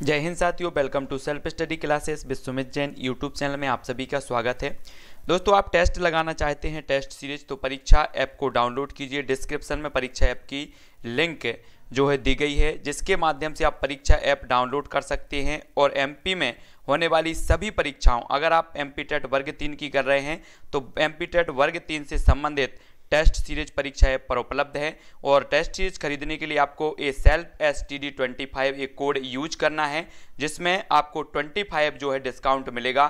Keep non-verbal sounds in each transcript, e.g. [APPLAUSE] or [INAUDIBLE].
जय हिंद साथियों welcome to self study classes Vishwamit Jain YouTube channel में आप सभी का स्वागत है दोस्तों आप टेस्ट लगाना चाहते हैं टेस्ट सीरीज तो परीक्षा ऐप को डाउनलोड कीजिए डिस्क्रिप्शन में परीक्षा ऐप की लिंक जो है दी गई है जिसके माध्यम से आप परीक्षा ऐप डाउनलोड कर सकते हैं और एम में होने वाली सभी परीक्षाओं अगर आप एम टेट वर्ग तीन की कर रहे हैं तो एम टेट वर्ग तीन से संबंधित टेस्ट सीरीज परीक्षाएं पर उपलब्ध है और टेस्ट सीरीज खरीदने के लिए आपको A self S T D twenty five एक कोड यूज करना है जिसमें आपको ट्वेंटी फाइव जो है डिस्काउंट मिलेगा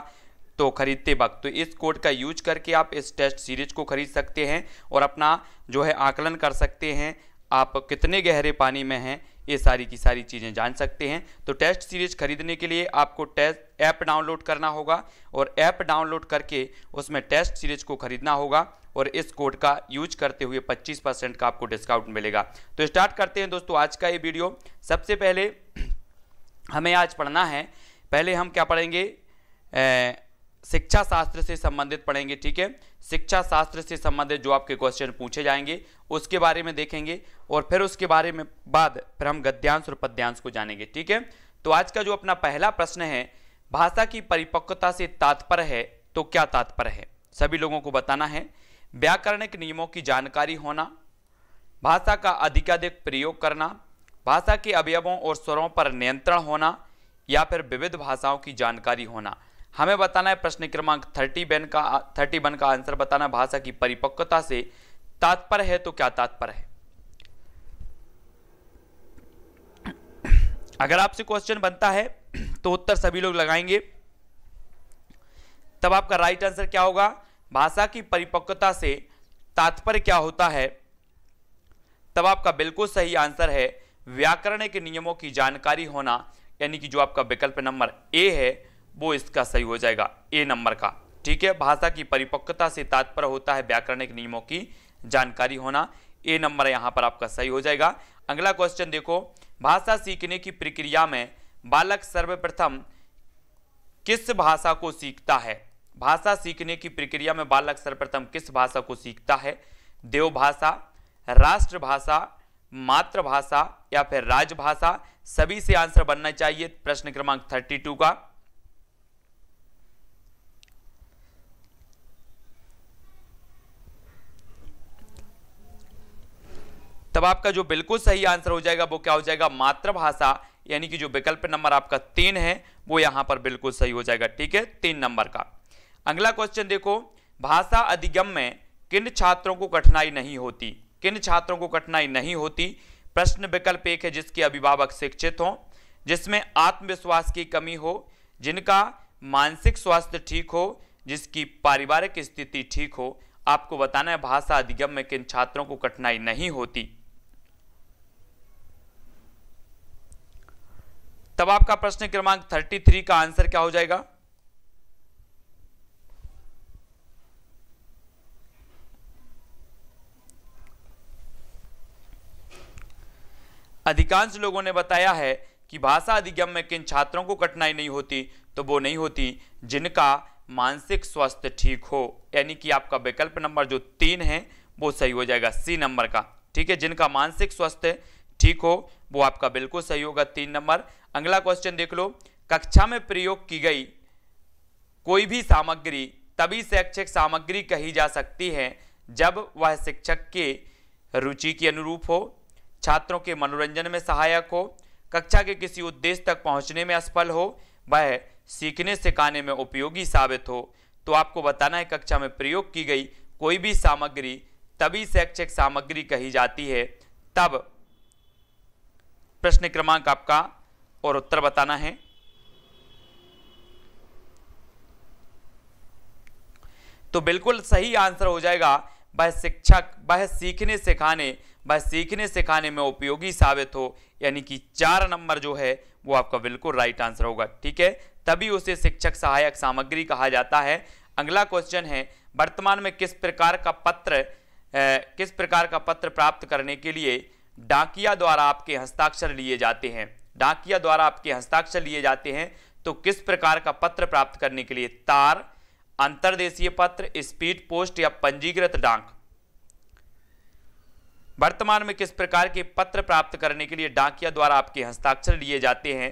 तो खरीदते वक्त तो इस कोड का यूज करके आप इस टेस्ट सीरीज को खरीद सकते हैं और अपना जो है आकलन कर सकते हैं आप कितने गहरे पानी में हैं ये सारी की सारी चीज़ें जान सकते हैं तो टेस्ट सीरीज खरीदने के लिए आपको टेस्ट ऐप डाउनलोड करना होगा और ऐप डाउनलोड करके उसमें टेस्ट सीरीज को खरीदना होगा और इस कोड का यूज करते हुए 25 परसेंट का आपको डिस्काउंट मिलेगा तो स्टार्ट करते हैं दोस्तों आज का ये वीडियो सबसे पहले [CLEARS THROAT] हमें आज पढ़ना है पहले हम क्या पढ़ेंगे शिक्षा शास्त्र से संबंधित पढ़ेंगे ठीक है शिक्षा शास्त्र से संबंधित जो आपके क्वेश्चन पूछे जाएंगे उसके बारे में देखेंगे और फिर उसके बारे में बाद फिर हम गद्यांश और पद्यांश को जानेंगे ठीक है तो आज का जो अपना पहला प्रश्न है भाषा की परिपक्वता से तात्पर्य है तो क्या तात्पर्य है सभी लोगों को बताना है व्याकरणिक नियमों की जानकारी होना भाषा का अधिकाधिक प्रयोग करना भाषा के अवयवों और स्वरों पर नियंत्रण होना या फिर विविध भाषाओं की जानकारी होना हमें बताना है प्रश्न क्रमांक थर्टी बेन का थर्टी वन का आंसर बताना भाषा की परिपक्वता से तात्पर्य है तो क्या तात्पर्य है अगर आपसे क्वेश्चन बनता है तो उत्तर सभी लोग लगाएंगे तब आपका राइट आंसर क्या होगा भाषा की परिपक्वता से तात्पर्य क्या होता है तब आपका बिल्कुल सही आंसर है व्याकरण के नियमों की जानकारी होना यानी कि जो आपका विकल्प नंबर ए है वो इसका सही हो जाएगा ए नंबर का ठीक है भाषा की परिपक्वता से तात्पर्य होता है व्याकरण के नियमों की जानकारी होना ए नंबर यहाँ पर आपका सही हो जाएगा अगला क्वेश्चन देखो भाषा सीखने की प्रक्रिया में बालक सर्वप्रथम किस भाषा को सीखता है भाषा सीखने की प्रक्रिया में बालक सर्वप्रथम किस भाषा को सीखता है देवभाषा राष्ट्रभाषा मातृभाषा या फिर राजभाषा सभी से आंसर बनना चाहिए प्रश्न क्रमांक 32 का तब आपका जो बिल्कुल सही आंसर हो जाएगा वो क्या हो जाएगा मातृभाषा यानी कि जो विकल्प नंबर आपका तीन है वो यहां पर बिल्कुल सही हो जाएगा ठीक है तीन नंबर का अगला क्वेश्चन देखो भाषा अधिगम में किन छात्रों को कठिनाई नहीं होती किन छात्रों को कठिनाई नहीं होती प्रश्न विकल्प एक है जिसके अभिभावक शिक्षित हों जिसमें आत्मविश्वास की कमी हो जिनका मानसिक स्वास्थ्य ठीक हो जिसकी पारिवारिक स्थिति ठीक हो आपको बताना है भाषा अधिगम में किन छात्रों को कठिनाई नहीं होती तब आपका प्रश्न क्रमांक 33 का आंसर क्या हो जाएगा अधिकांश लोगों ने बताया है कि भाषा अधिगम में किन छात्रों को कठिनाई नहीं होती तो वो नहीं होती जिनका मानसिक स्वास्थ्य ठीक हो यानी कि आपका विकल्प नंबर जो तीन है वो सही हो जाएगा सी नंबर का ठीक है जिनका मानसिक स्वास्थ्य ठीक हो वो आपका बिल्कुल सही होगा तीन नंबर अगला क्वेश्चन देख लो कक्षा में प्रयोग की गई कोई भी सामग्री तभी शैक्षिक सामग्री कही जा सकती है जब वह शिक्षक के रुचि के अनुरूप हो छात्रों के मनोरंजन में सहायक हो कक्षा के किसी उद्देश्य तक पहुंचने में असफल हो वह सीखने सिखाने में उपयोगी साबित हो तो आपको बताना है कक्षा में प्रयोग की गई कोई भी सामग्री तभी शैक्षिक सामग्री कही जाती है तब प्रश्न क्रमांक आपका और उत्तर बताना है तो बिल्कुल सही आंसर हो जाएगा वह शिक्षक वह सीखने सिखाने वह सीखने सिखाने में उपयोगी साबित हो यानी कि चार नंबर जो है वो आपका बिल्कुल राइट आंसर होगा ठीक है तभी उसे शिक्षक सहायक सामग्री कहा जाता है अगला क्वेश्चन है वर्तमान में किस प्रकार का पत्र ए, किस प्रकार का पत्र प्राप्त करने के लिए डाकिया द्वारा आपके हस्ताक्षर लिए जाते हैं डाकिया द्वारा आपके हस्ताक्षर लिए जाते हैं तो किस प्रकार का पत्र प्राप्त करने के लिए तार अंतर्देशीय पत्र स्पीड पोस्ट या पंजीकृत डाक वर्तमान में किस प्रकार के पत्र प्राप्त करने के लिए डाकिया द्वारा आपके हस्ताक्षर लिए जाते हैं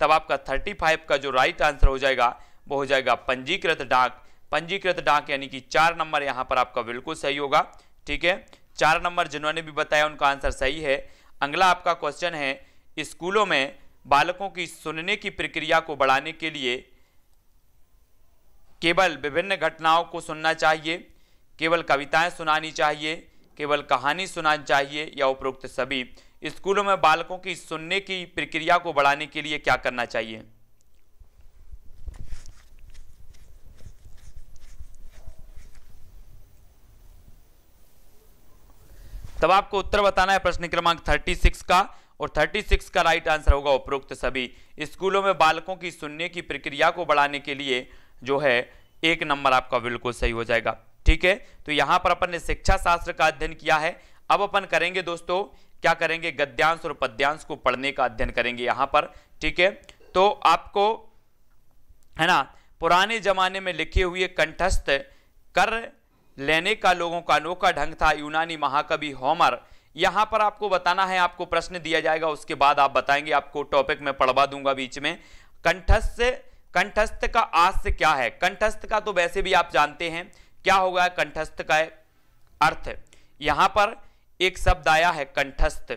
तब आपका थर्टी फाइव का जो राइट आंसर हो जाएगा वो हो जाएगा पंजीकृत डाक पंजीकृत डाक यानी कि चार नंबर यहाँ पर आपका बिल्कुल सही होगा ठीक है चार नंबर जिन्होंने भी बताया उनका आंसर सही है अगला आपका क्वेश्चन है स्कूलों में बालकों की सुनने की प्रक्रिया को बढ़ाने के लिए केवल विभिन्न घटनाओं को सुनना चाहिए केवल कविताएं सुनानी चाहिए केवल कहानी सुनानी चाहिए या उपरोक्त सभी स्कूलों में बालकों की सुनने की प्रक्रिया को बढ़ाने के लिए क्या करना चाहिए तब आपको उत्तर बताना है प्रश्न क्रमांक 36 का और 36 का राइट आंसर होगा उपरोक्त सभी स्कूलों में बालकों की सुनने की प्रक्रिया को बढ़ाने के लिए जो है एक नंबर आपका बिल्कुल सही हो जाएगा ठीक है तो यहां पर अपन ने शिक्षा शास्त्र का अध्ययन किया है अब अपन करेंगे दोस्तों क्या करेंगे गद्यांश और पद्यांश को पढ़ने का अध्ययन करेंगे यहां पर ठीक है तो आपको है ना पुराने जमाने में लिखे हुए कंठस्थ कर लेने का लोगों का अनोखा ढंग था यूनानी महाकवि होमर यहां पर आपको बताना है आपको प्रश्न दिया जाएगा उसके बाद आप बताएंगे आपको टॉपिक में पढ़वा दूंगा बीच में कंठस्थ कंठस्थ का आस्य क्या है कंठस्थ का तो वैसे भी आप जानते हैं क्या होगा कंठस्थ का अर्थ यहां पर एक शब्द आया है कंठस्थ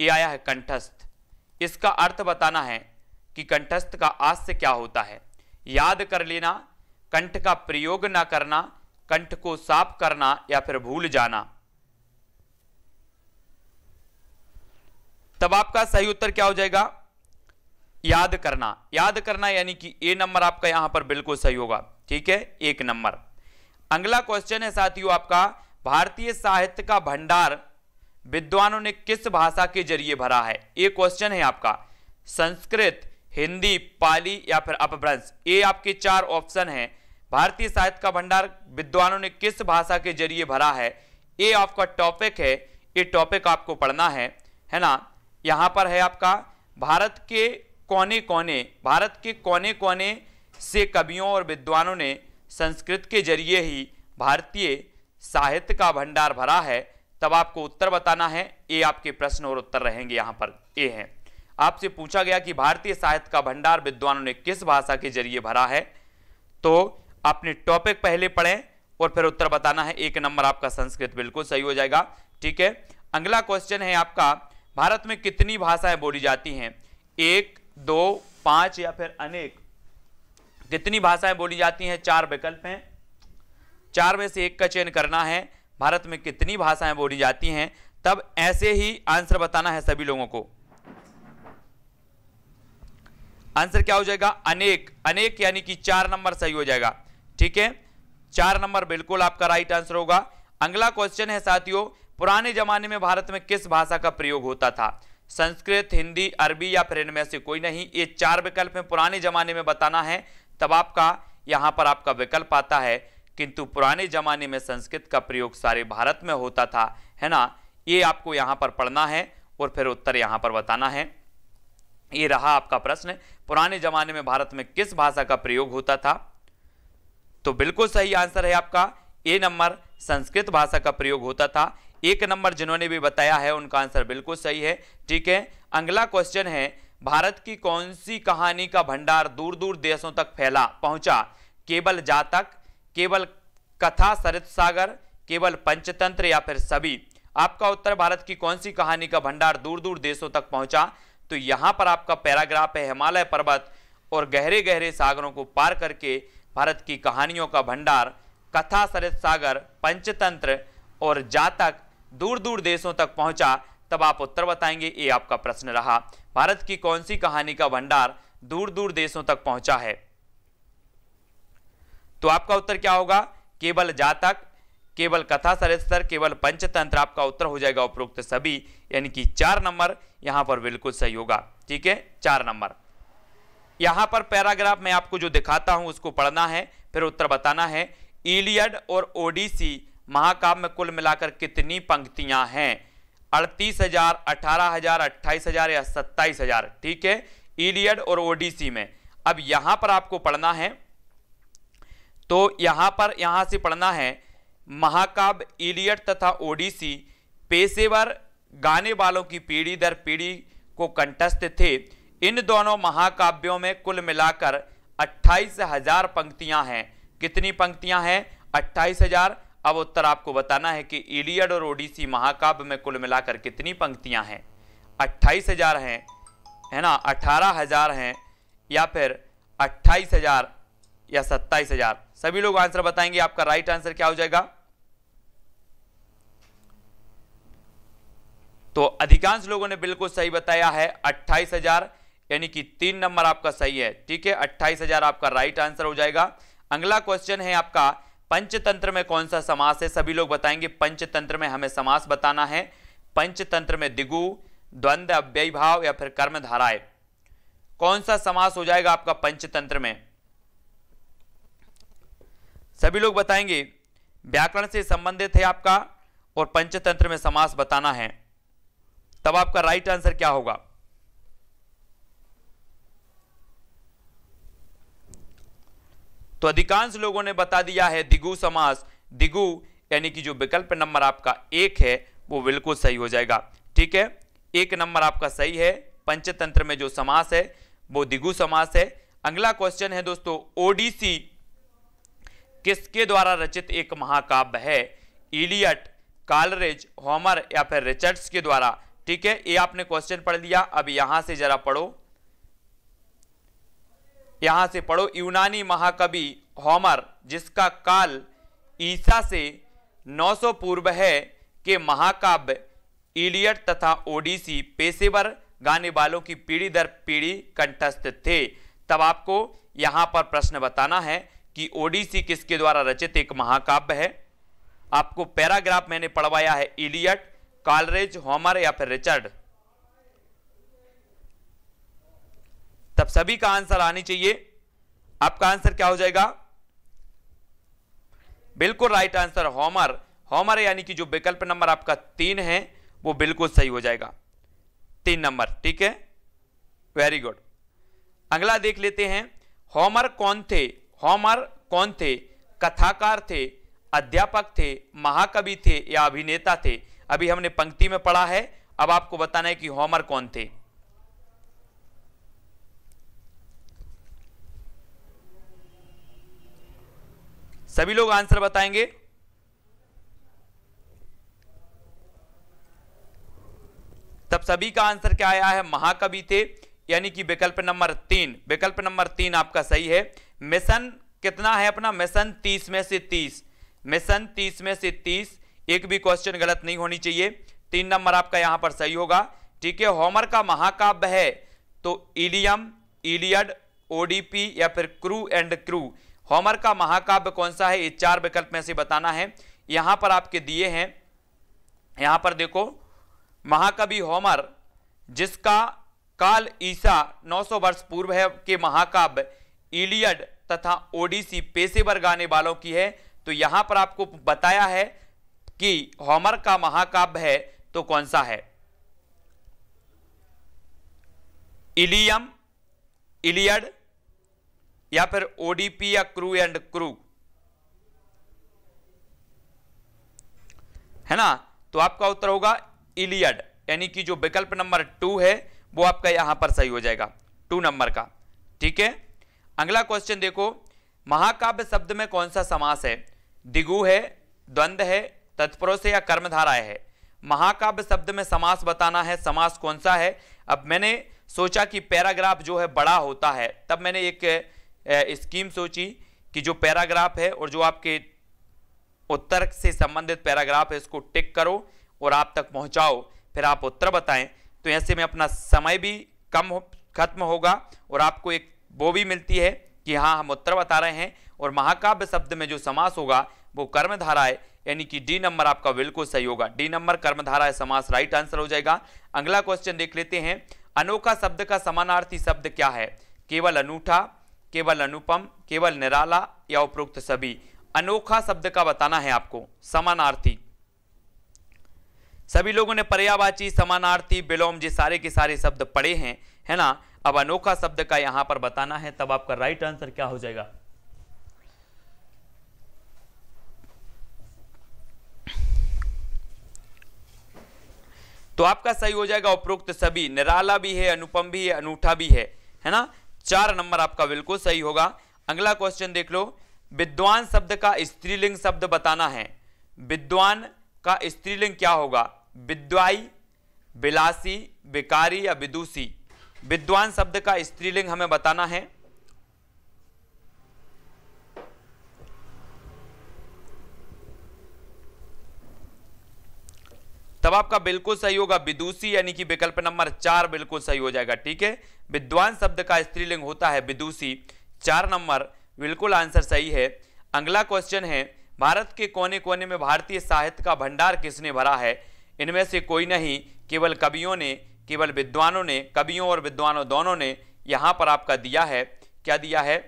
ये आया है कंठस्थ इसका अर्थ बताना है कि कंठस्थ का आस से क्या होता है याद कर लेना कंठ का प्रयोग ना करना कंठ को साफ करना या फिर भूल जाना तब आपका सही उत्तर क्या हो जाएगा याद करना याद करना यानी कि ए नंबर आपका यहां पर बिल्कुल सही होगा ठीक है एक नंबर अगला क्वेश्चन है साथियों आपका भारतीय साहित्य का भंडार विद्वानों ने किस भाषा के जरिए भरा है ये क्वेश्चन है आपका संस्कृत हिंदी पाली या फिर अपभ्रंश ये आपके चार ऑप्शन हैं भारतीय साहित्य का भंडार विद्वानों ने किस भाषा के जरिए भरा है ये आपका टॉपिक है ये टॉपिक आपको पढ़ना है है ना यहाँ पर है आपका भारत के कोने कोने भारत के कोने कोने से कवियों और विद्वानों ने संस्कृत के जरिए ही भारतीय साहित्य का भंडार भरा है तब आपको उत्तर बताना है ये आपके प्रश्न और उत्तर रहेंगे यहाँ पर ए हैं आपसे पूछा गया कि भारतीय साहित्य का भंडार विद्वानों ने किस भाषा के जरिए भरा है तो अपने टॉपिक पहले पढ़ें और फिर उत्तर बताना है एक नंबर आपका संस्कृत बिल्कुल सही हो जाएगा ठीक है अगला क्वेश्चन है आपका भारत में कितनी भाषाएं बोली जाती हैं एक दो पाँच या फिर अनेक जितनी भाषाएं बोली जाती हैं चार विकल्प हैं चार में से एक का चयन करना है भारत में कितनी भाषाएं बोली जाती हैं तब ऐसे ही आंसर बताना है सभी लोगों को आंसर क्या हो जाएगा अनेक अनेक यानी कि चार नंबर सही हो जाएगा ठीक है चार नंबर बिल्कुल आपका राइट आंसर होगा अगला क्वेश्चन है साथियों पुराने जमाने में भारत में किस भाषा का प्रयोग होता था संस्कृत हिंदी अरबी या फिर इनमें से कोई नहीं ये चार विकल्प हैं पुराने जमाने में बताना है तब आपका यहाँ पर आपका विकल्प आता है किंतु पुराने जमाने में संस्कृत का प्रयोग सारे भारत में होता था है ना ये आपको यहाँ पर पढ़ना है और फिर उत्तर यहाँ पर बताना है ये रहा आपका प्रश्न पुराने जमाने में भारत में किस भाषा का प्रयोग होता था तो बिल्कुल सही आंसर है आपका ए नंबर संस्कृत भाषा का प्रयोग होता था एक नंबर जिन्होंने भी बताया है उनका आंसर बिल्कुल सही है ठीक है अगला क्वेश्चन है भारत की कौन सी कहानी का भंडार दूर दूर देशों तक फैला पहुंचा केवल जातक केवल कथा सरित सागर केवल पंचतंत्र या फिर सभी आपका उत्तर भारत की कौन सी कहानी का भंडार दूर दूर देशों तक पहुंचा तो यहां पर आपका पैराग्राफ है हिमालय पर्वत और गहरे गहरे सागरों को पार करके भारत की कहानियों का भंडार कथा सरित सागर पंचतंत्र और जातक दूर दूर देशों तक पहुंचा तब आप उत्तर बताएंगे ये आपका प्रश्न रहा भारत की कौन सी कहानी का भंडार दूर दूर देशों तक पहुंचा है तो आपका उत्तर क्या होगा केवल जातक केवल कथा सरस्तर केवल पंचतंत्र आपका उत्तर हो जाएगा उपरोक्त सभी यानी कि चार नंबर यहां पर बिल्कुल सही होगा ठीक है चार नंबर यहां पर पैराग्राफ में आपको जो दिखाता हूं उसको पढ़ना है फिर उत्तर बताना है इलियड और ओडिसी महाकाव्य में कुल मिलाकर कितनी पंक्तियां हैं अड़तीस हजार अठारह हजार अट्ठाईस हजार या सत्ताईस हजार ठीक है ईलियड e और ओडीसी में अब यहां पर आपको पढ़ना है तो यहां पर यहां से पढ़ना है महाकाव्य इलियट e तथा ओडिसी पेशेवर गाने वालों की पीढ़ी दर पीढ़ी को कंटस्थ थे इन दोनों महाकाव्यों में कुल मिलाकर अट्ठाईस हजार पंक्तियां हैं कितनी पंक्तियां हैं अट्ठाईस हजार अब उत्तर आपको बताना है कि इलियड और ओडिसी महाकाव्य में कुल मिलाकर कितनी पंक्तियां हैं अट्ठाईस हजार हैं है ना अठारह हजार हैं या फिर अट्ठाईस हजार या सत्ताईस हजार सभी लोग आंसर बताएंगे आपका राइट आंसर क्या हो जाएगा तो अधिकांश लोगों ने बिल्कुल सही बताया है अट्ठाईस हजार यानी कि तीन नंबर आपका सही है ठीक है अट्ठाईस हजार आपका राइट आंसर हो जाएगा अगला क्वेश्चन है आपका पंचतंत्र में कौन सा समास है सभी लोग बताएंगे पंचतंत्र में हमें समास बताना है पंचतंत्र में दिगु द्वंद अव्यय भाव या फिर कर्म धाराए कौन सा समास हो जाएगा आपका पंचतंत्र में सभी लोग बताएंगे व्याकरण से संबंधित है आपका और पंचतंत्र में समास बताना है तब आपका राइट आंसर क्या होगा तो अधिकांश लोगों ने बता दिया है दिगु समास दिगु यानी कि जो विकल्प नंबर आपका एक है वो बिल्कुल सही हो जाएगा ठीक है एक नंबर आपका सही है पंचतंत्र में जो समास है वो दिगु समास है अगला क्वेश्चन है दोस्तों ओडीसी किसके द्वारा रचित एक महाकाव्य है इलियट कालरेज होमर या फिर रिचर्ड्स के द्वारा ठीक है ये आपने क्वेश्चन पढ़ लिया अब यहां से जरा पढ़ो यहाँ से पढ़ो यूनानी महाकवि होमर जिसका काल ईसा से 900 पूर्व है के महाकाव्य इलियट तथा ओडिसी पेशेवर गाने वालों की पीढ़ी दर पीढ़ी कंठस्थ थे तब आपको यहाँ पर प्रश्न बताना है कि ओडिसी किसके द्वारा रचित एक महाकाव्य है आपको पैराग्राफ मैंने पढ़वाया है इलियट कॉलरेज होमर या फिर रिचर्ड तब सभी का आंसर आनी चाहिए आपका आंसर क्या हो जाएगा बिल्कुल राइट आंसर होमर होमर यानी कि जो विकल्प नंबर आपका तीन है वो बिल्कुल सही हो जाएगा तीन नंबर ठीक है वेरी गुड अगला देख लेते हैं होमर कौन थे होमर कौन थे कथाकार थे अध्यापक थे महाकवि थे या अभिनेता थे अभी हमने पंक्ति में पढ़ा है अब आपको बताना है कि होमर कौन थे सभी लोग आंसर बताएंगे तब सभी का आंसर क्या आया है महाकवि थे यानी कि विकल्प नंबर तीन विकल्प नंबर तीन आपका सही है मिशन कितना है अपना मिशन तीस में से तीस मिशन तीस में से तीस एक भी क्वेश्चन गलत नहीं होनी चाहिए तीन नंबर आपका यहां पर सही होगा ठीक है होमर का महाकाव्य है तो इलियम इलियड ओडीपी या फिर क्रू एंड क्रू होमर का महाकाव्य कौन सा है ये चार विकल्प में से बताना है यहां पर आपके दिए हैं यहां पर देखो महाकवि होमर जिसका काल ईसा 900 वर्ष पूर्व है के महाकाव्य इलियड तथा ओडिसी पेशेवर गाने वालों की है तो यहां पर आपको बताया है कि होमर का महाकाव्य है तो कौन सा है इलियम इलियड या फिर ओडीपी या क्रू एंड क्रू है ना तो आपका उत्तर होगा इलियड यानी कि जो विकल्प नंबर टू है वो आपका यहां पर सही हो जाएगा टू नंबर का ठीक है अगला क्वेश्चन देखो महाकाव्य शब्द में कौन सा समास है दिगु है द्वंद है तत्पुरुष या कर्मधारा है महाकाव्य शब्द में समास बताना है समास कौन सा है अब मैंने सोचा कि पैराग्राफ जो है बड़ा होता है तब मैंने एक स्कीम सोची कि जो पैराग्राफ है और जो आपके उत्तर से संबंधित पैराग्राफ है इसको टिक करो और आप तक पहुंचाओ फिर आप उत्तर बताएं तो ऐसे में अपना समय भी कम हो, खत्म होगा और आपको एक वो भी मिलती है कि हाँ हम उत्तर बता रहे हैं और महाकाव्य शब्द में जो समास होगा वो कर्मधारा है यानी कि डी नंबर आपका बिल्कुल सही होगा डी नंबर कर्मधारा है समास राइट आंसर हो जाएगा अगला क्वेश्चन देख लेते हैं अनोखा शब्द का समानार्थी शब्द क्या है केवल अनूठा केवल अनुपम केवल निराला या उपरोक्त सभी अनोखा शब्द का बताना है आपको समानार्थी सभी लोगों ने पर्यावाची समानार्थी विलोम जी सारे के सारे शब्द पढ़े हैं है ना अब अनोखा शब्द का यहां पर बताना है तब आपका राइट आंसर क्या हो जाएगा तो आपका सही हो जाएगा उपरोक्त सभी निराला भी है अनुपम भी है अनूठा भी है है ना चार नंबर आपका बिल्कुल सही होगा अगला क्वेश्चन देख लो विद्वान शब्द का स्त्रीलिंग शब्द बताना है विद्वान का स्त्रीलिंग क्या होगा विद्वाई विलासी विकारी या विदुषी विद्वान शब्द का स्त्रीलिंग हमें बताना है तब आपका बिल्कुल सही होगा विदुषी यानी कि विकल्प नंबर चार बिल्कुल सही हो जाएगा ठीक है विद्वान शब्द का स्त्रीलिंग होता है विदुषी चार नंबर बिल्कुल आंसर सही है अगला क्वेश्चन है भारत के कोने कोने में भारतीय साहित्य का भंडार किसने भरा है इनमें से कोई नहीं केवल कवियों ने केवल विद्वानों ने कवियों और विद्वानों दोनों ने यहाँ पर आपका दिया है क्या दिया है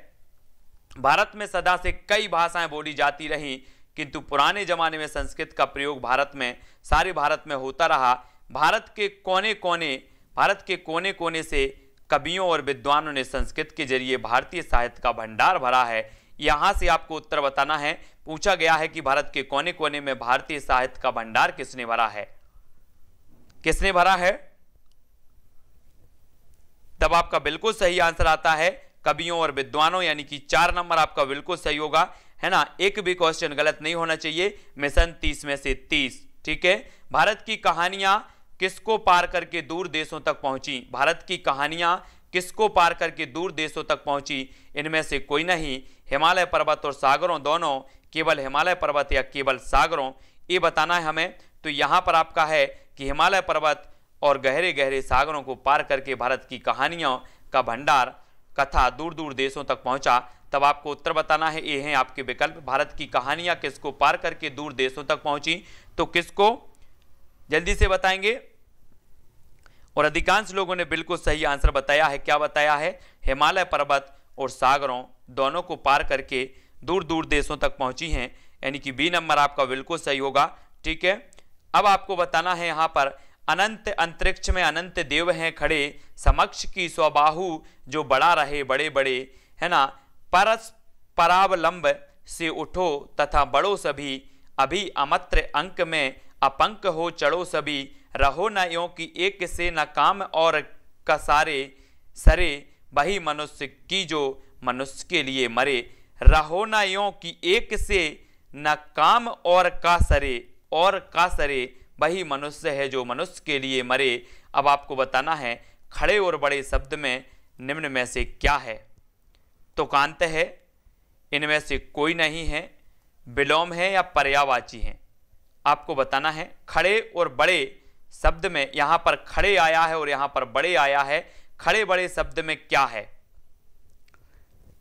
भारत में सदा से कई भाषाएं बोली जाती रहीं किंतु पुराने जमाने में संस्कृत का प्रयोग भारत में सारे भारत में होता रहा भारत के कोने कोने भारत के कोने कोने से कवियों और विद्वानों ने संस्कृत के जरिए भारतीय साहित्य का भंडार भरा है यहाँ से आपको उत्तर बताना है पूछा गया है कि भारत के कोने कोने में भारतीय साहित्य का भंडार किसने भरा है किसने भरा है तब आपका बिल्कुल सही आंसर आता है कवियों और विद्वानों यानी कि चार नंबर आपका बिल्कुल सही होगा है ना एक भी क्वेश्चन गलत नहीं होना चाहिए मिशन तीस में से तीस ठीक है भारत की कहानियां किसको पार करके दूर देशों तक पहुंची भारत की कहानियां किसको पार करके दूर देशों तक पहुंची इनमें से कोई नहीं हिमालय पर्वत और सागरों दोनों केवल हिमालय पर्वत या केवल सागरों ये बताना है हमें तो यहाँ पर आपका है कि हिमालय पर्वत और गहरे गहरे सागरों को पार करके भारत की कहानियों का भंडार कथा दूर दूर देशों तक पहुंचा तब आपको उत्तर बताना है ये हैं आपके विकल्प भारत की कहानियां किसको पार करके दूर देशों तक पहुंची तो किसको जल्दी से बताएंगे और अधिकांश लोगों ने बिल्कुल सही आंसर बताया है क्या बताया है हिमालय पर्वत और सागरों दोनों को पार करके दूर दूर देशों तक पहुंची हैं यानी कि बी नंबर आपका बिल्कुल सही होगा ठीक है अब आपको बताना है यहाँ पर अनंत अंतरिक्ष में अनंत देव हैं खड़े समक्ष की स्वबाहु जो बड़ा रहे बड़े बड़े है ना परस परावलंब से उठो तथा बड़ो सभी अभी अमत्र अंक में अपंक हो चढ़ो सभी रहो न यो की एक से न काम और कसारे सरे वही मनुष्य की जो मनुष्य के लिए मरे रहो न यो की एक से न काम और का सरे और का सरे वही मनुष्य है जो मनुष्य के लिए मरे अब आपको बताना है खड़े और बड़े शब्द में निम्न में से क्या है तो कांत है इनमें से कोई नहीं है विलोम है या पर्यावाची है आपको बताना है खड़े और बड़े शब्द में यहाँ पर खड़े आया है और यहाँ पर बड़े आया है खड़े बड़े शब्द में क्या है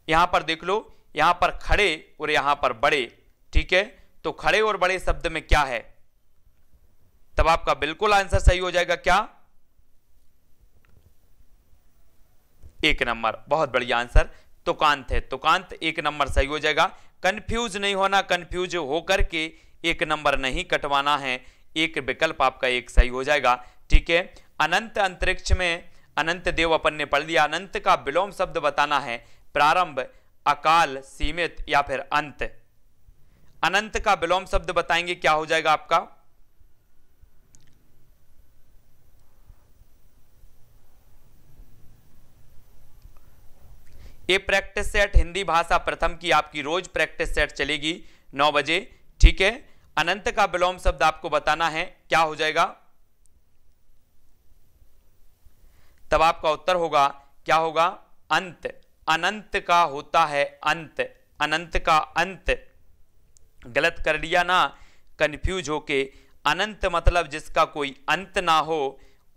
यहाँ पर देख लो यहाँ पर खड़े और यहाँ पर बड़े ठीक है तो खड़े और बड़े शब्द में क्या है तब आपका बिल्कुल आंसर सही हो जाएगा क्या एक नंबर बहुत बढ़िया आंसर तुकांत है तुकांत एक नंबर सही हो जाएगा कंफ्यूज नहीं होना कंफ्यूज होकर के एक नंबर नहीं कटवाना है एक विकल्प आपका एक सही हो जाएगा ठीक है अनंत अंतरिक्ष में अनंत देव अपन ने पढ़ लिया अनंत का विलोम शब्द बताना है प्रारंभ अकाल सीमित या फिर अंत अनंत का विलोम शब्द बताएंगे क्या हो जाएगा आपका ये प्रैक्टिस सेट हिंदी भाषा प्रथम की आपकी रोज प्रैक्टिस सेट चलेगी नौ बजे ठीक है अनंत का विलोम शब्द आपको बताना है क्या हो जाएगा तब आपका उत्तर होगा क्या होगा अंत अनंत का होता है अंत अनंत का अंत गलत कर लिया ना कंफ्यूज होके अनंत मतलब जिसका कोई अंत ना हो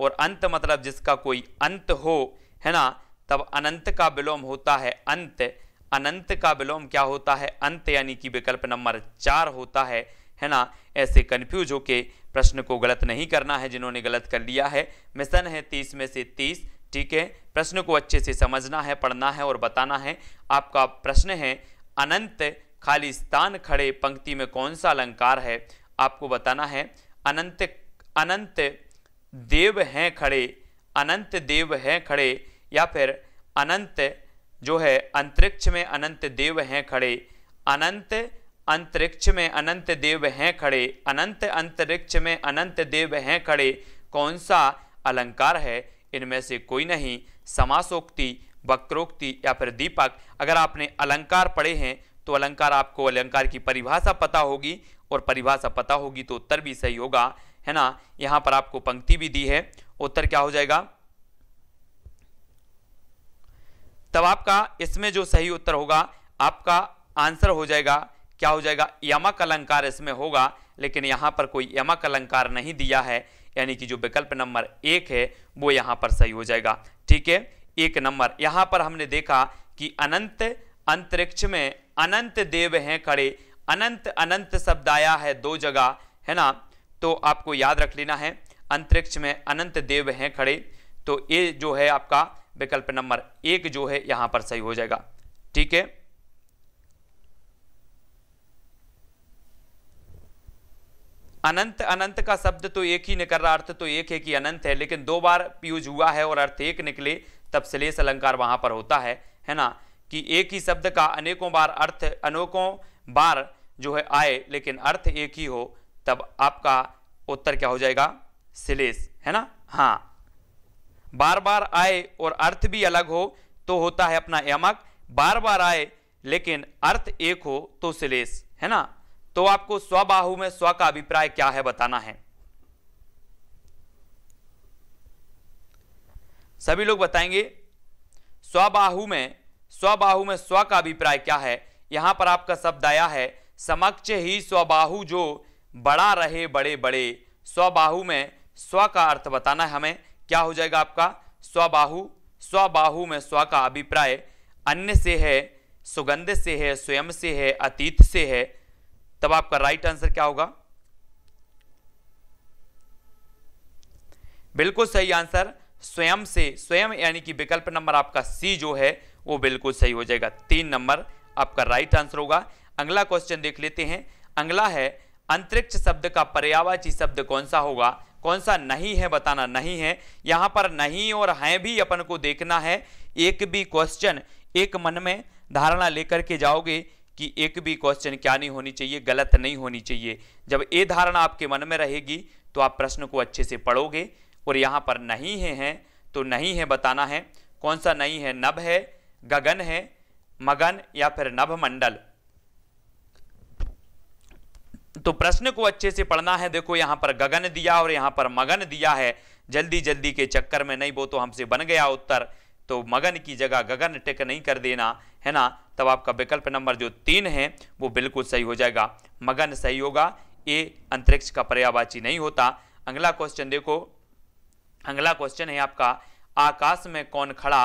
और अंत मतलब जिसका कोई अंत हो है ना तब अनंत का विलोम होता है अंत अनंत का विलोम क्या होता है अंत यानी कि विकल्प नंबर चार होता है है ना ऐसे कन्फ्यूज के प्रश्न को गलत नहीं करना है जिन्होंने गलत कर लिया है मिशन है तीस में से तीस ठीक है प्रश्न को अच्छे से समझना है पढ़ना है और बताना है आपका प्रश्न है अनंत खाली स्थान खड़े पंक्ति में कौन सा अलंकार है आपको बताना है अनंत अनंत देव हैं खड़े अनंत देव हैं खड़े या फिर अनंत जो है अंतरिक्ष में अनंत देव हैं खड़े अनंत अंतरिक्ष में अनंत देव हैं खड़े अनंत अंतरिक्ष में अनंत देव हैं खड़े कौन सा अलंकार है इनमें से कोई नहीं समासोक्ति वक्रोक्ति या फिर दीपक अगर आपने अलंकार पढ़े हैं तो अलंकार आपको अलंकार की परिभाषा पता होगी और परिभाषा पता होगी तो उत्तर भी सही होगा है ना यहाँ पर आपको पंक्ति भी दी है उत्तर क्या हो जाएगा तब आपका इसमें जो सही उत्तर होगा आपका आंसर हो जाएगा क्या हो जाएगा यमक अलंकार इसमें होगा लेकिन यहाँ पर कोई यमक अलंकार नहीं दिया है यानी कि जो विकल्प नंबर एक है वो यहाँ पर सही हो जाएगा ठीक है एक नंबर यहाँ पर हमने देखा कि अनंत अंतरिक्ष में अनंत देव हैं खड़े अनंत अनंत शब्द आया है दो जगह है ना तो आपको याद रख लेना है अंतरिक्ष में अनंत देव हैं खड़े तो ये जो है आपका विकल्प नंबर एक जो है यहां पर सही हो जाएगा ठीक है अनंत अनंत का शब्द तो एक ही निकल रहा अर्थ तो एक है कि अनंत है लेकिन दो बार यूज हुआ है और अर्थ एक निकले तब श्लेष अलंकार वहां पर होता है है ना कि एक ही शब्द का अनेकों बार अर्थ अनेकों बार जो है आए लेकिन अर्थ एक ही हो तब आपका उत्तर क्या हो जाएगा श्लेष है ना हाँ बार बार आए और अर्थ भी अलग हो तो होता है अपना यमक बार बार आए लेकिन अर्थ एक हो तो सिलेश है ना तो आपको स्वबाहु में स्व का अभिप्राय क्या है बताना है सभी लोग बताएंगे स्वबाहु में स्वबाहु में स्व का अभिप्राय क्या है यहां पर आपका शब्द आया है समक्ष ही स्वबाहु जो बड़ा रहे बड़े बड़े स्वबाहु में स्व का अर्थ बताना है हमें क्या हो जाएगा आपका स्वबाहु स्वबाहु में स्व का अभिप्राय अन्य से है सुगंध से है स्वयं से है अतीत से है तब आपका राइट आंसर क्या होगा बिल्कुल सही आंसर स्वयं से स्वयं यानी कि विकल्प नंबर आपका सी जो है वो बिल्कुल सही हो जाएगा तीन नंबर आपका राइट आंसर होगा अगला क्वेश्चन देख लेते हैं अगला है अंतरिक्ष शब्द का पर्यावाची शब्द कौन सा होगा कौन सा नहीं है बताना नहीं है यहाँ पर नहीं और हैं भी अपन को देखना है एक भी क्वेश्चन एक मन में धारणा लेकर के जाओगे कि एक भी क्वेश्चन क्या नहीं होनी चाहिए गलत नहीं होनी चाहिए जब ये धारणा आपके मन में रहेगी तो आप प्रश्न को अच्छे से पढ़ोगे और यहाँ पर नहीं है, है तो नहीं है बताना है कौन सा नहीं है नभ है गगन है मगन या फिर नभ मंडल तो प्रश्न को अच्छे से पढ़ना है देखो यहाँ पर गगन दिया और यहाँ पर मगन दिया है जल्दी जल्दी के चक्कर में नहीं वो तो हमसे बन गया उत्तर तो मगन की जगह गगन टिक नहीं कर देना है ना तब आपका विकल्प नंबर जो तीन है वो बिल्कुल सही हो जाएगा मगन सही होगा ये अंतरिक्ष का पर्यावाची नहीं होता अगला क्वेश्चन देखो अगला क्वेश्चन है आपका आकाश में कौन खड़ा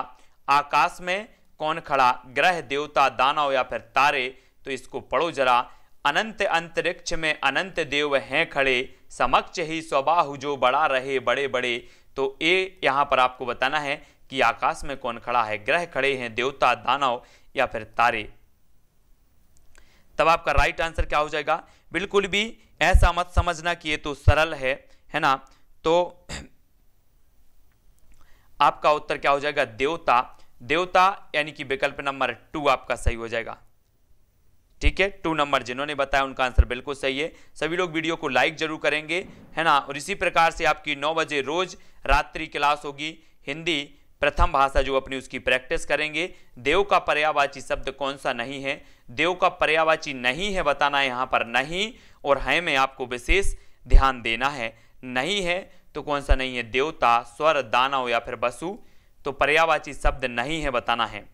आकाश में कौन खड़ा ग्रह देवता दानव या फिर तारे तो इसको पढ़ो जरा अनंत अंतरिक्ष में अनंत देव हैं खड़े समक्ष ही स्वबाहु जो बड़ा रहे बड़े बड़े तो ये यहाँ पर आपको बताना है कि आकाश में कौन खड़ा है ग्रह खड़े हैं देवता दानव या फिर तारे तब आपका राइट आंसर क्या हो जाएगा बिल्कुल भी ऐसा मत समझना कि ये तो सरल है है ना तो आपका उत्तर क्या हो जाएगा देवता देवता यानी कि विकल्प नंबर टू आपका सही हो जाएगा ठीक है टू नंबर जिन्होंने बताया उनका आंसर बिल्कुल सही है सभी लोग वीडियो को लाइक जरूर करेंगे है ना और इसी प्रकार से आपकी नौ बजे रोज रात्रि क्लास होगी हिंदी प्रथम भाषा जो अपनी उसकी प्रैक्टिस करेंगे देव का पर्यावाची शब्द कौन सा नहीं है देव का पर्यावाची नहीं है बताना है यहाँ पर नहीं और है में आपको विशेष ध्यान देना है नहीं है तो कौन सा नहीं है देवता स्वर दानव या फिर बसु तो पर्यावाची शब्द नहीं है बताना है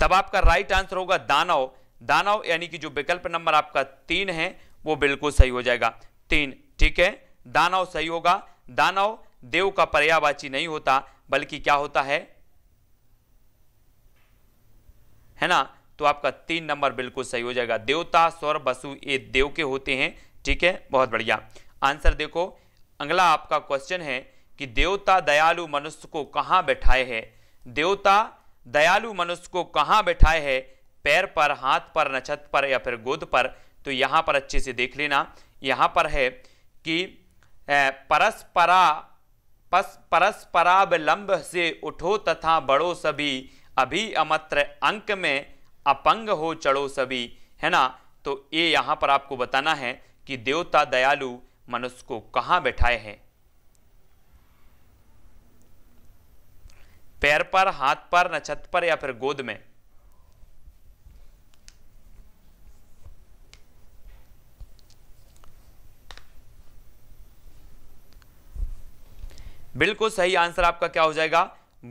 तब आपका राइट आंसर होगा दानव दानव यानी कि जो विकल्प नंबर आपका तीन है वो बिल्कुल सही हो जाएगा तीन ठीक है दानव सही होगा दानव देव का पर्यावाची नहीं होता बल्कि क्या होता है है ना तो आपका तीन नंबर बिल्कुल सही हो जाएगा देवता स्वर बसु ये देव के होते हैं ठीक है बहुत बढ़िया आंसर देखो अगला आपका क्वेश्चन है कि देवता दयालु मनुष्य को कहां बैठाए हैं देवता दयालु मनुष्य को कहाँ बैठाए है पैर पर हाथ पर नछत पर या फिर गोद पर तो यहाँ पर अच्छे से देख लेना यहाँ पर है कि परस्परा पस परस्परावलंब से उठो तथा बड़ो सभी अभी अमत्र अंक में अपंग हो चढ़ो सभी है ना तो ये यहाँ पर आपको बताना है कि देवता दयालु मनुष्य को कहाँ बैठाए हैं पैर पर हाथ पर न छत पर या फिर गोद में बिल्कुल सही आंसर आपका क्या हो जाएगा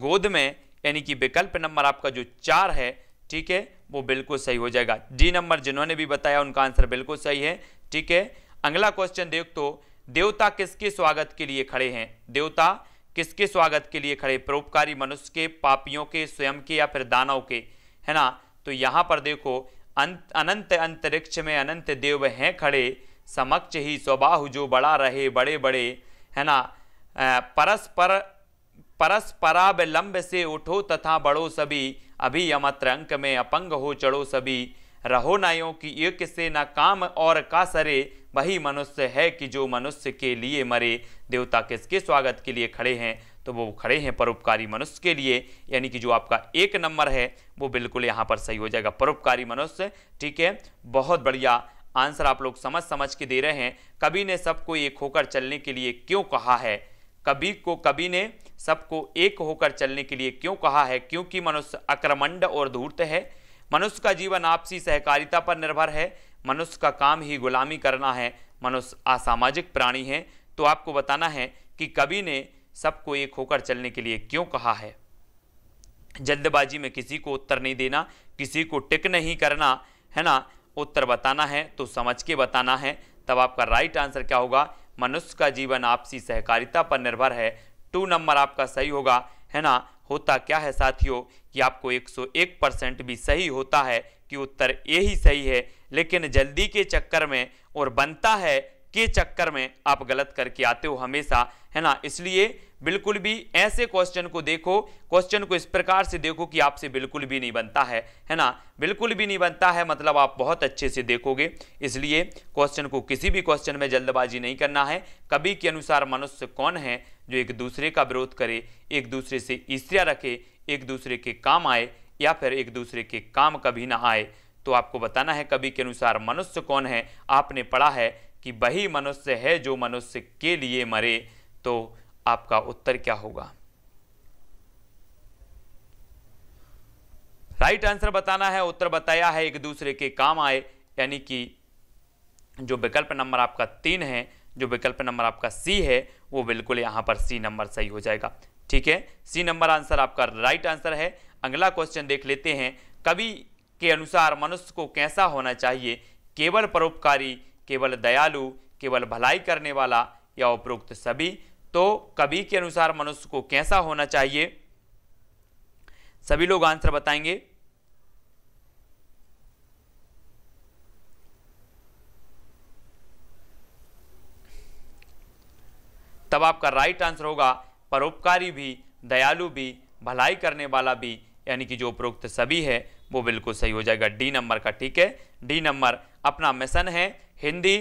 गोद में यानी कि विकल्प नंबर आपका जो चार है ठीक है वो बिल्कुल सही हो जाएगा डी नंबर जिन्होंने भी बताया उनका आंसर बिल्कुल सही है ठीक है अगला क्वेश्चन देख तो देवता किसके स्वागत के लिए खड़े हैं देवता किसके स्वागत के लिए खड़े परोपकारी मनुष्य के पापियों के स्वयं के या फिर दानव के है ना तो यहाँ पर देखो अंत अनंत अंतरिक्ष में अनंत देव हैं खड़े समक्ष ही स्वबाहु जो बड़ा रहे बड़े बड़े है ना परस्पर परस्परावलंब से उठो तथा बढ़ो सभी अभी अमत्र अंक में अपंग हो चढ़ो सभी रहो नयों की एक से न काम और का सरे वही मनुष्य है कि जो मनुष्य के लिए मरे देवता किसके स्वागत के लिए खड़े हैं तो वो खड़े हैं परोपकारी मनुष्य के लिए यानी कि जो आपका एक नंबर है वो बिल्कुल यहाँ पर सही हो जाएगा परोपकारी मनुष्य ठीक है बहुत बढ़िया आंसर आप लोग समझ समझ के दे रहे हैं कभी ने सबको एक होकर चलने के लिए क्यों कहा है कभी को कभी ने सबको एक होकर चलने के लिए क्यों कहा है क्योंकि मनुष्य अक्रमंड और धूर्त है मनुष्य का जीवन आपसी सहकारिता पर निर्भर है मनुष्य का काम ही गुलामी करना है मनुष्य असामाजिक प्राणी है तो आपको बताना है कि कवि ने सबको एक होकर चलने के लिए क्यों कहा है जल्दबाजी में किसी को उत्तर नहीं देना किसी को टिक नहीं करना है ना उत्तर बताना है तो समझ के बताना है तब आपका राइट आंसर क्या होगा मनुष्य का जीवन आपसी सहकारिता पर निर्भर है टू नंबर आपका सही होगा है ना होता क्या है साथियों कि आपको 101 परसेंट भी सही होता है कि उत्तर ए ही सही है लेकिन जल्दी के चक्कर में और बनता है के चक्कर में आप गलत करके आते हो हमेशा है ना इसलिए बिल्कुल भी ऐसे क्वेश्चन को देखो क्वेश्चन को इस प्रकार से देखो कि आपसे बिल्कुल भी नहीं बनता है है ना बिल्कुल भी नहीं बनता है मतलब आप बहुत अच्छे से देखोगे इसलिए क्वेश्चन को किसी भी क्वेश्चन में जल्दबाजी नहीं करना है कभी के अनुसार मनुष्य कौन है जो एक दूसरे का विरोध करे एक दूसरे से ईर्ष्या रखे एक दूसरे के काम आए या फिर एक दूसरे के काम कभी ना आए तो आपको बताना है कभी के अनुसार मनुष्य कौन है आपने पढ़ा है कि वही मनुष्य है जो मनुष्य के लिए मरे तो आपका उत्तर क्या होगा राइट आंसर बताना है उत्तर बताया है एक दूसरे के काम आए यानी कि जो विकल्प नंबर आपका तीन है जो विकल्प नंबर आपका सी है वो बिल्कुल यहां पर सी नंबर सही हो जाएगा ठीक है सी नंबर आंसर आपका राइट आंसर है अगला क्वेश्चन देख लेते हैं कवि के अनुसार मनुष्य को कैसा होना चाहिए केवल परोपकारी केवल दयालु केवल भलाई करने वाला या उपरोक्त सभी तो कवि के अनुसार मनुष्य को कैसा होना चाहिए सभी लोग आंसर बताएंगे तब आपका राइट आंसर होगा परोपकारी भी दयालु भी भलाई करने वाला भी यानी कि जो उपरोक्त सभी है वो बिल्कुल सही हो जाएगा डी नंबर का ठीक है डी नंबर अपना मिशन है हिंदी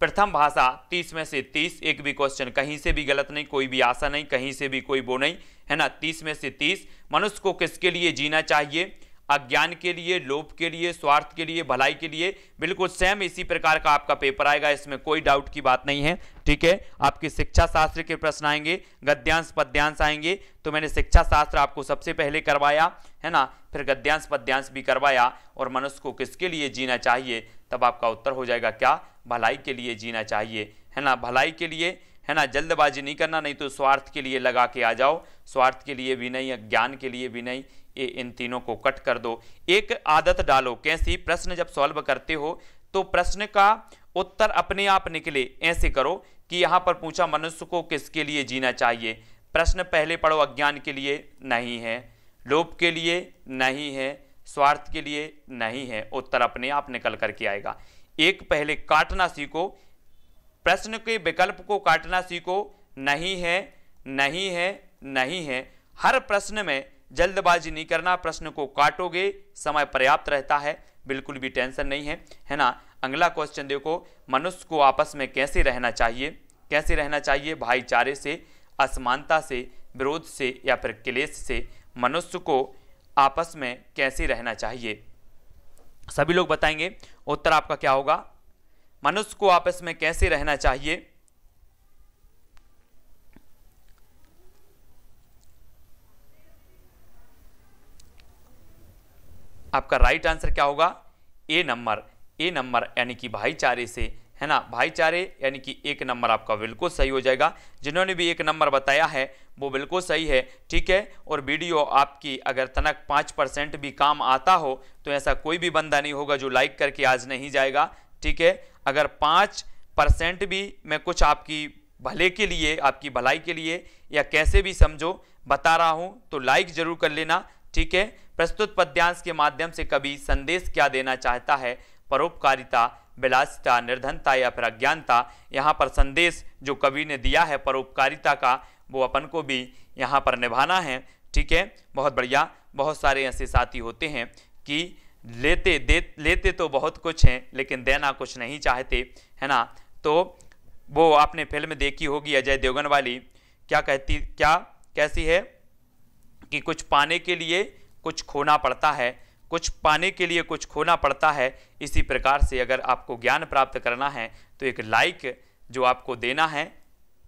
प्रथम भाषा तीस में से तीस एक भी क्वेश्चन कहीं से भी गलत नहीं कोई भी आशा नहीं कहीं से भी कोई वो नहीं है ना तीस में से तीस मनुष्य को किसके लिए जीना चाहिए अज्ञान के लिए लोभ के लिए स्वार्थ के लिए भलाई के लिए बिल्कुल सेम इसी प्रकार का आपका पेपर आएगा इसमें कोई डाउट की बात नहीं है ठीक है आपके शिक्षा शास्त्र के प्रश्न आएंगे गद्यांश पद्यांश आएंगे तो मैंने शिक्षा शास्त्र आपको सबसे पहले करवाया है ना फिर गद्यांश पद्यांश भी करवाया और मनुष्य को किसके लिए जीना चाहिए तब आपका उत्तर हो जाएगा क्या भलाई के लिए जीना चाहिए है ना भलाई के लिए है ना जल्दबाजी नहीं करना नहीं तो स्वार्थ के लिए लगा के आ जाओ स्वार्थ के लिए भी नहीं ज्ञान के लिए भी नहीं ये इन तीनों को कट कर दो एक आदत डालो कैसी प्रश्न जब सॉल्व करते हो तो प्रश्न का उत्तर अपने आप निकले ऐसे करो कि यहाँ पर पूछा मनुष्य को किसके लिए जीना चाहिए प्रश्न पहले पढ़ो अज्ञान के लिए नहीं है लोभ के लिए नहीं है स्वार्थ के लिए नहीं है उत्तर अपने आप निकल करके आएगा एक पहले काटना सीखो प्रश्न के विकल्प को काटना सीखो नहीं है नहीं है नहीं है हर प्रश्न में जल्दबाजी नहीं करना प्रश्न को काटोगे समय पर्याप्त रहता है बिल्कुल भी टेंशन नहीं है है ना अगला क्वेश्चन देखो मनुष्य को आपस में कैसे रहना चाहिए कैसे रहना चाहिए भाईचारे से असमानता से विरोध से या फिर क्लेश से मनुष्य को आपस में कैसे रहना चाहिए सभी लोग बताएंगे उत्तर आपका क्या होगा मनुष्य को आपस में कैसे रहना चाहिए आपका राइट आंसर क्या होगा ए नंबर ए नंबर यानी कि भाईचारे से है ना भाईचारे यानी कि एक नंबर आपका बिल्कुल सही हो जाएगा जिन्होंने भी एक नंबर बताया है वो बिल्कुल सही है ठीक है और वीडियो आपकी अगर तनक पाँच परसेंट भी काम आता हो तो ऐसा कोई भी बंदा नहीं होगा जो लाइक करके आज नहीं जाएगा ठीक है अगर पाँच परसेंट भी मैं कुछ आपकी भले के लिए आपकी भलाई के लिए या कैसे भी समझो बता रहा हूँ तो लाइक जरूर कर लेना ठीक है प्रस्तुत पद्यांश के माध्यम से कभी संदेश क्या देना चाहता है परोपकारिता विलासिता निर्धनता या फिर अज्ञानता यहाँ पर संदेश जो कवि ने दिया है परोपकारिता का वो अपन को भी यहाँ पर निभाना है ठीक है बहुत बढ़िया बहुत सारे ऐसे साथी होते हैं कि लेते दे लेते तो बहुत कुछ हैं लेकिन देना कुछ नहीं चाहते है ना तो वो आपने फिल्म देखी होगी अजय देवगन वाली क्या कहती क्या कैसी है कि कुछ पाने के लिए कुछ खोना पड़ता है कुछ पाने के लिए कुछ खोना पड़ता है इसी प्रकार से अगर आपको ज्ञान प्राप्त करना है तो एक लाइक जो आपको देना है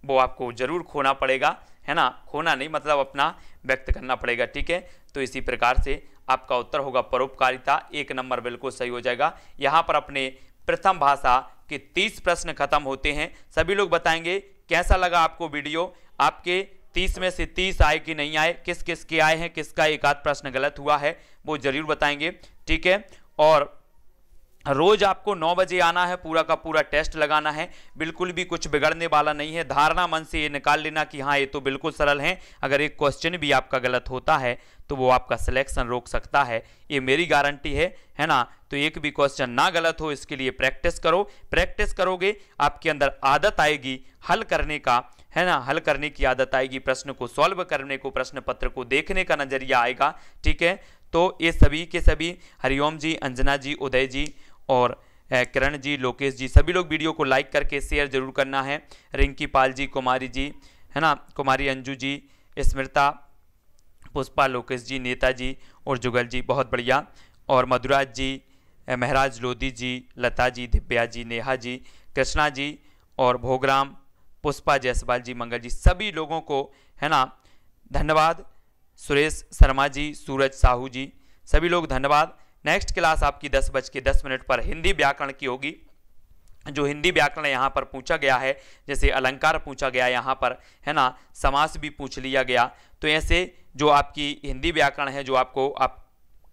वो आपको ज़रूर खोना पड़ेगा है ना खोना नहीं मतलब अपना व्यक्त करना पड़ेगा ठीक है तो इसी प्रकार से आपका उत्तर होगा परोपकारिता एक नंबर बिल्कुल सही हो जाएगा यहाँ पर अपने प्रथम भाषा के तीस प्रश्न खत्म होते हैं सभी लोग बताएंगे कैसा लगा आपको वीडियो आपके तीस में से तीस आए कि नहीं आए किस किस के आए हैं किसका एक आध प्रश्न गलत हुआ है वो जरूर बताएंगे ठीक है और रोज आपको 9 बजे आना है पूरा का पूरा टेस्ट लगाना है बिल्कुल भी कुछ बिगड़ने वाला नहीं है धारणा मन से ये निकाल लेना कि हाँ ये तो बिल्कुल सरल है अगर एक क्वेश्चन भी आपका गलत होता है तो वो आपका सिलेक्शन रोक सकता है ये मेरी गारंटी है है ना तो एक भी क्वेश्चन ना गलत हो इसके लिए प्रैक्टिस करो प्रैक्टिस करोगे आपके अंदर आदत आएगी हल करने का है ना हल करने की आदत आएगी प्रश्न को सॉल्व करने को प्रश्न पत्र को देखने का नजरिया आएगा ठीक है तो ये सभी के सभी हरिओम जी अंजना जी उदय जी और करण जी लोकेश जी सभी लोग वीडियो को लाइक करके शेयर जरूर करना है रिंकी पाल जी कुमारी जी है ना कुमारी अंजू जी स्मृता पुष्पा लोकेश जी नेता जी और जुगल जी बहुत बढ़िया और मधुराज जी महराज लोधी जी लता जी दिव्या जी नेहा जी कृष्णा जी और भोगराम पुष्पा जयसवाल जी मंगल जी सभी लोगों को है ना धन्यवाद सुरेश शर्मा जी सूरज साहू जी सभी लोग धन्यवाद नेक्स्ट क्लास आपकी दस बज के दस मिनट पर हिंदी व्याकरण की होगी जो हिंदी व्याकरण यहाँ पर पूछा गया है जैसे अलंकार पूछा गया यहाँ पर है ना समास भी पूछ लिया गया तो ऐसे जो आपकी हिंदी व्याकरण है जो आपको आप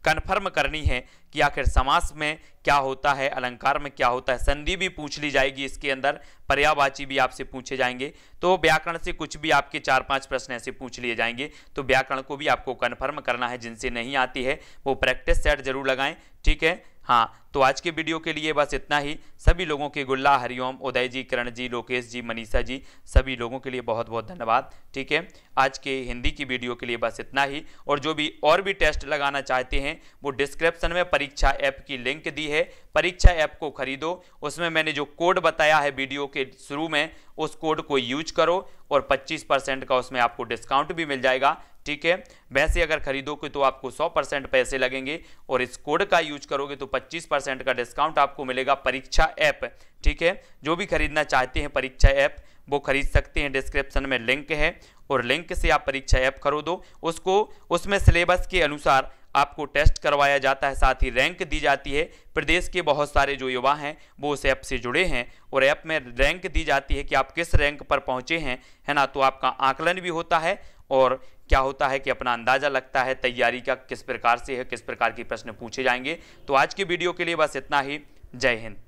कन्फर्म करनी है कि आखिर समास में क्या होता है अलंकार में क्या होता है संधि भी पूछ ली जाएगी इसके अंदर पर्यावाची भी आपसे पूछे जाएंगे तो व्याकरण से कुछ भी आपके चार पांच प्रश्न ऐसे पूछ लिए जाएंगे तो व्याकरण को भी आपको कन्फर्म करना है जिनसे नहीं आती है वो प्रैक्टिस सेट जरूर लगाएं ठीक है हाँ तो आज के वीडियो के लिए बस इतना ही सभी लोगों के गुल्ला हरिओम उदय जी किरण जी लोकेश जी मनीषा जी सभी लोगों के लिए बहुत बहुत धन्यवाद ठीक है आज के हिंदी की वीडियो के लिए बस इतना ही और जो भी और भी टेस्ट लगाना चाहते हैं वो डिस्क्रिप्शन में परीक्षा ऐप की लिंक दी है परीक्षा ऐप को खरीदो उसमें मैंने जो कोड बताया है वीडियो के शुरू में उस कोड को यूज करो और पच्चीस परसेंट का उसमें आपको डिस्काउंट भी मिल जाएगा ठीक है वैसे अगर खरीदोगे तो आपको 100 परसेंट पैसे लगेंगे और इस कोड का यूज करोगे तो 25 परसेंट का डिस्काउंट आपको मिलेगा परीक्षा ऐप ठीक है जो भी खरीदना चाहते हैं परीक्षा ऐप वो खरीद सकते हैं डिस्क्रिप्शन में लिंक है और लिंक से आप परीक्षा ऐप खरीदो उसको उसमें सिलेबस के अनुसार आपको टेस्ट करवाया जाता है साथ ही रैंक दी जाती है प्रदेश के बहुत सारे जो युवा हैं वो उस ऐप से जुड़े हैं और ऐप में रैंक दी जाती है कि आप किस रैंक पर पहुंचे हैं है ना तो आपका आकलन भी होता है और क्या होता है कि अपना अंदाज़ा लगता है तैयारी का किस प्रकार से है किस प्रकार के प्रश्न पूछे जाएंगे तो आज की वीडियो के लिए बस इतना ही जय हिंद